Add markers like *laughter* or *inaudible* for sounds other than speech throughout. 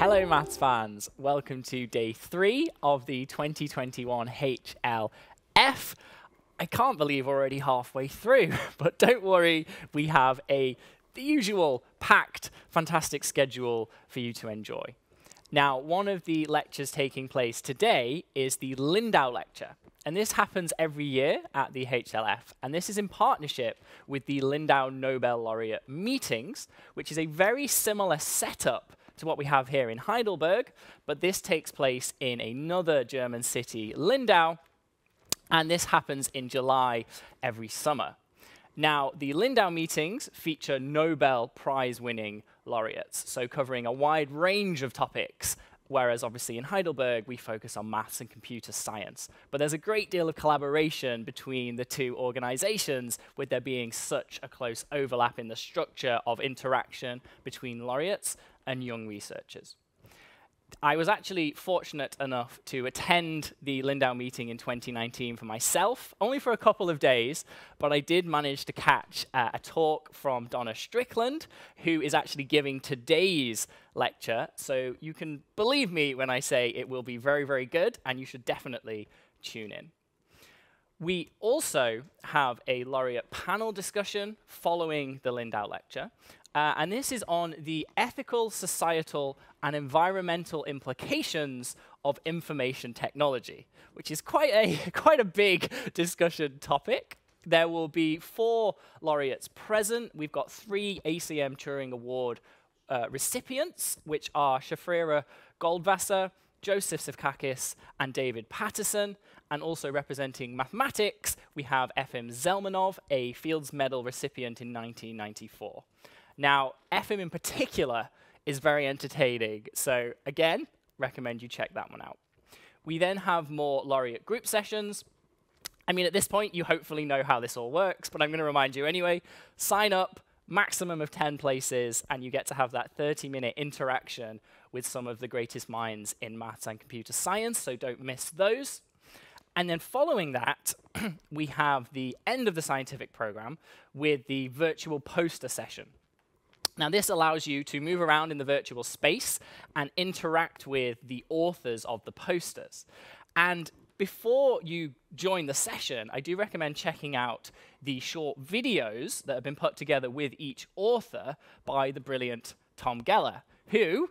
Hello, maths fans. Welcome to day three of the 2021 HLF. I can't believe we're already halfway through, *laughs* but don't worry, we have a the usual packed, fantastic schedule for you to enjoy. Now, one of the lectures taking place today is the Lindau lecture. And this happens every year at the HLF. And this is in partnership with the Lindau Nobel Laureate Meetings, which is a very similar setup to what we have here in Heidelberg, but this takes place in another German city, Lindau, and this happens in July every summer. Now, the Lindau meetings feature Nobel Prize winning laureates, so covering a wide range of topics, whereas obviously in Heidelberg we focus on maths and computer science. But there's a great deal of collaboration between the two organizations, with there being such a close overlap in the structure of interaction between laureates and young researchers. I was actually fortunate enough to attend the Lindau meeting in 2019 for myself, only for a couple of days, but I did manage to catch uh, a talk from Donna Strickland, who is actually giving today's lecture. So you can believe me when I say it will be very, very good, and you should definitely tune in. We also have a laureate panel discussion following the Lindau lecture. Uh, and this is on the ethical, societal, and environmental implications of information technology, which is quite a, *laughs* quite a big discussion topic. There will be four laureates present. We've got three ACM Turing Award uh, recipients, which are Shafrira Goldwasser, Joseph Sivkakis, and David Patterson. And also representing mathematics, we have F.M. Zelmanov, a Fields Medal recipient in 1994. Now, FM in particular is very entertaining. So again, recommend you check that one out. We then have more laureate group sessions. I mean, at this point, you hopefully know how this all works, but I'm going to remind you anyway. Sign up, maximum of 10 places, and you get to have that 30-minute interaction with some of the greatest minds in maths and computer science, so don't miss those. And then following that, *clears throat* we have the end of the scientific program with the virtual poster session. Now, this allows you to move around in the virtual space and interact with the authors of the posters. And before you join the session, I do recommend checking out the short videos that have been put together with each author by the brilliant Tom Geller, who,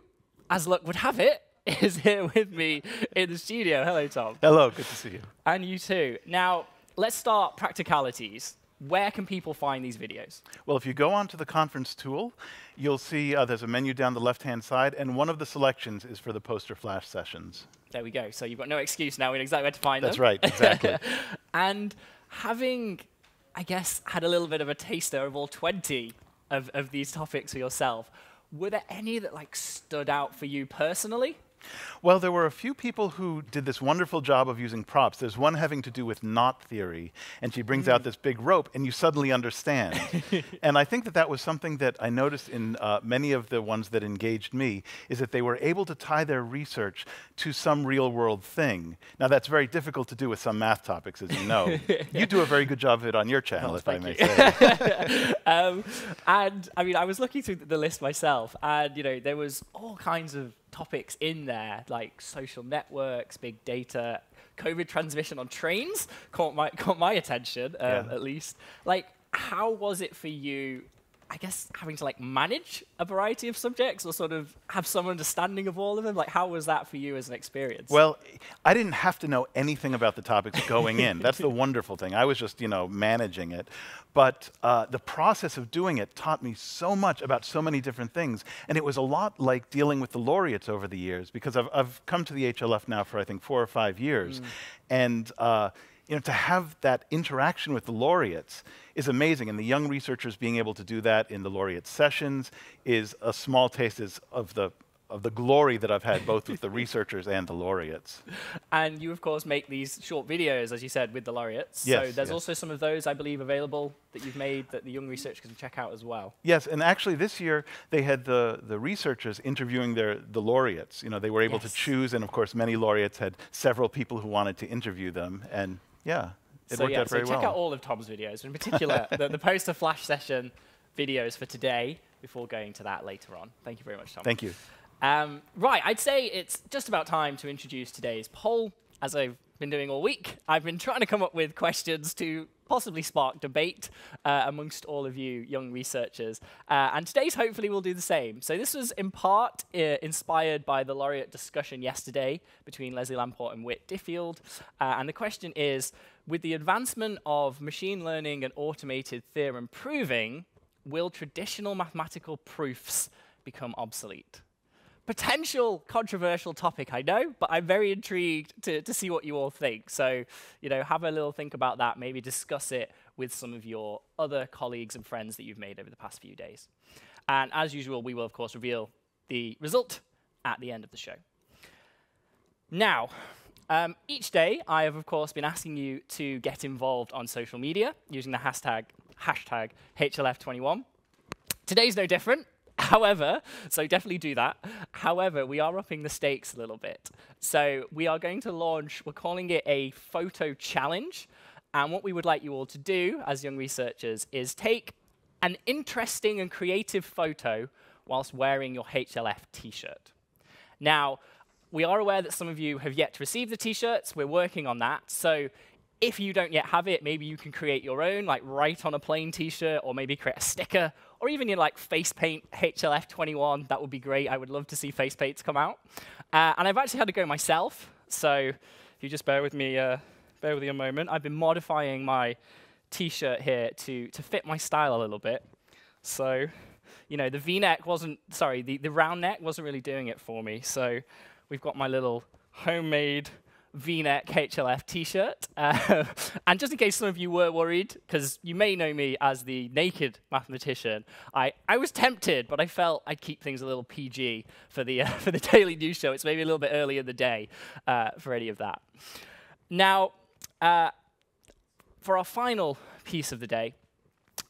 as luck would have it, *laughs* is here with me in the studio. Hello, Tom. Hello, good to see you. And you too. Now, let's start practicalities where can people find these videos? Well, if you go onto the conference tool, you'll see uh, there's a menu down the left-hand side, and one of the selections is for the poster flash sessions. There we go. So you've got no excuse now. We know exactly where to find That's them. right, exactly. *laughs* and having, I guess, had a little bit of a taster of all 20 of, of these topics for yourself, were there any that like stood out for you personally? Well, there were a few people who did this wonderful job of using props. There's one having to do with knot theory, and she brings mm. out this big rope, and you suddenly understand. *laughs* and I think that that was something that I noticed in uh, many of the ones that engaged me, is that they were able to tie their research to some real world thing. Now, that's very difficult to do with some math topics, as you know. you do a very good job of it on your *laughs* oh, channel, oh, if I may say. *laughs* um, and I mean, I was looking through the list myself, and you know, there was all kinds of topics in there, like social networks, big data, COVID transmission on trains caught my, *laughs* caught my attention, um, yeah. at least. Like, how was it for you I guess having to like manage a variety of subjects or sort of have some understanding of all of them? Like, how was that for you as an experience? Well, I didn't have to know anything about the topics going in. *laughs* That's the wonderful thing. I was just, you know, managing it. But uh, the process of doing it taught me so much about so many different things. And it was a lot like dealing with the laureates over the years because I've, I've come to the HLF now for, I think, four or five years. Mm. And, uh, you know, to have that interaction with the laureates is amazing. And the young researchers being able to do that in the laureate sessions is a small taste of the of the glory that I've had both with the *laughs* researchers and the laureates. And you, of course, make these short videos, as you said, with the laureates. Yes, so there's yes. also some of those, I believe, available that you've made that the young researchers can check out as well. Yes, and actually this year they had the, the researchers interviewing their, the laureates. You know, they were able yes. to choose, and of course many laureates had several people who wanted to interview them, and yeah, it so, worked yeah, out very well. So check out all of Tom's videos, in particular *laughs* the, the poster flash session videos for today before going to that later on. Thank you very much, Tom. Thank you. Um, right, I'd say it's just about time to introduce today's poll. As I've been doing all week, I've been trying to come up with questions to possibly spark debate uh, amongst all of you young researchers. Uh, and today's hopefully will do the same. So this was in part uh, inspired by the laureate discussion yesterday between Leslie Lamport and Whit Diffield. Uh, and the question is, with the advancement of machine learning and automated theorem proving, will traditional mathematical proofs become obsolete? potential controversial topic, I know, but I'm very intrigued to, to see what you all think. So, you know, have a little think about that, maybe discuss it with some of your other colleagues and friends that you've made over the past few days. And as usual, we will, of course, reveal the result at the end of the show. Now, um, each day, I have, of course, been asking you to get involved on social media using the hashtag, hashtag HLF21. Today's no different. However, so definitely do that. However, we are upping the stakes a little bit. So we are going to launch, we're calling it a photo challenge. And what we would like you all to do as young researchers is take an interesting and creative photo whilst wearing your HLF t-shirt. Now, we are aware that some of you have yet to receive the t-shirts. We're working on that. So if you don't yet have it, maybe you can create your own, like write on a plain t-shirt or maybe create a sticker or even in like face paint HLF21. That would be great. I would love to see face paints come out. Uh, and I've actually had to go myself. So if you just bear with me, uh, bear with me a moment. I've been modifying my t-shirt here to, to fit my style a little bit. So, you know, the v-neck wasn't, sorry, the, the round neck wasn't really doing it for me. So we've got my little homemade V-neck HLF t-shirt. *laughs* Um, and just in case some of you were worried, because you may know me as the naked mathematician, I, I was tempted, but I felt I'd keep things a little PG for the, *laughs* uh, for the Daily News Show. It's maybe a little bit early in the day uh, for any of that. Now, uh, for our final piece of the day,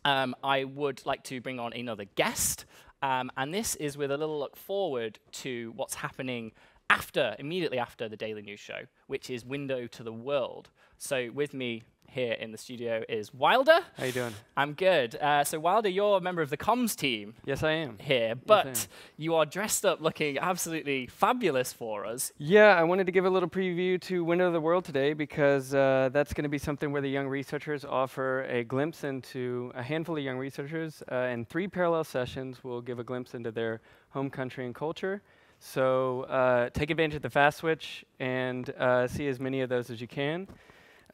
um, I would like to bring on another guest. Um, and this is with a little look forward to what's happening after, immediately after the Daily News Show, which is Window to the World. So with me here in the studio is Wilder. How you doing? I'm good. Uh, so Wilder, you're a member of the comms team. Yes, I am. Here, but yes, am. you are dressed up looking absolutely fabulous for us. Yeah, I wanted to give a little preview to Window of the World today because uh, that's going to be something where the young researchers offer a glimpse into a handful of young researchers uh, in three parallel sessions. We'll give a glimpse into their home country and culture so uh, take advantage of the fast switch and uh, see as many of those as you can.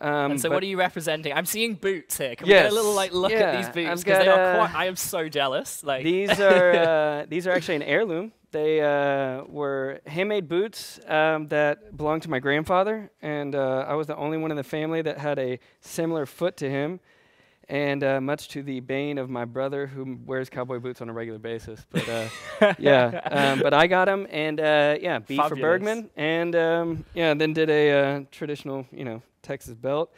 Um, and so, what are you representing? I'm seeing boots here. Can yes, we get a little like look yeah, at these boots because they are quite. I am so jealous. Like these *laughs* are uh, these are actually an heirloom. They uh, were handmade boots um, that belonged to my grandfather, and uh, I was the only one in the family that had a similar foot to him and uh, much to the bane of my brother who wears cowboy boots on a regular basis. But uh, *laughs* yeah, um, but I got him, and uh, yeah, B Fabulous. for Bergman, and um, yeah, then did a uh, traditional, you know, Texas belt.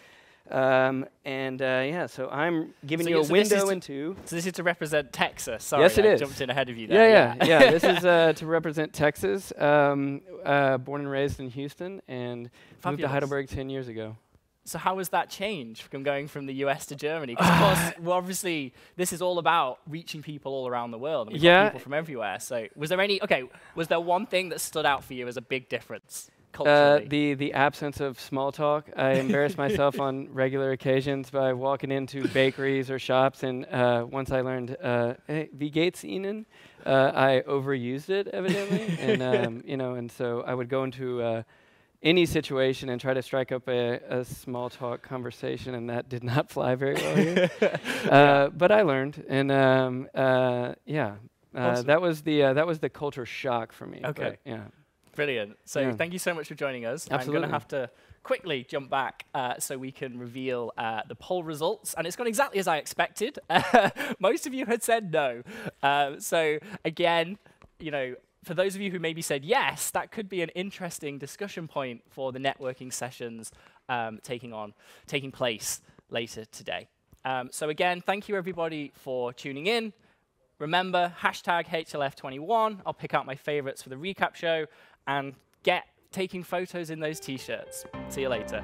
Um, and uh, yeah, so I'm giving so you a window into. So this is to represent Texas. Sorry, yes, it I is. Jumped in ahead of you there. Yeah, yeah, yeah. yeah. this is *laughs* uh, to represent Texas. Um, born and raised in Houston, and Fabulous. moved to Heidelberg ten years ago. So how has that changed from going from the US to Germany? Because of *sighs* course, well, obviously, this is all about reaching people all around the world. And yeah. People from everywhere. So was there any? Okay, was there one thing that stood out for you as a big difference? Uh, the the absence of small talk. I embarrass myself on *laughs* regular occasions by walking into bakeries or shops, and uh, once I learned uh, hey, "Wie geht's Ihnen," uh, I overused it evidently, and um, you know, and so I would go into uh, any situation and try to strike up a, a small talk conversation, and that did not *laughs* fly very well here. *laughs* uh, yeah. But I learned, and um, uh, yeah, uh, awesome. that was the uh, that was the culture shock for me. Okay, yeah. Brilliant. So yeah. thank you so much for joining us. Absolutely. I'm going to have to quickly jump back uh, so we can reveal uh, the poll results. And it's gone exactly as I expected. *laughs* Most of you had said no. Uh, so again, you know, for those of you who maybe said yes, that could be an interesting discussion point for the networking sessions um, taking on taking place later today. Um, so again, thank you everybody for tuning in. Remember, hashtag HLF21. I'll pick out my favorites for the recap show and get taking photos in those t-shirts. See you later.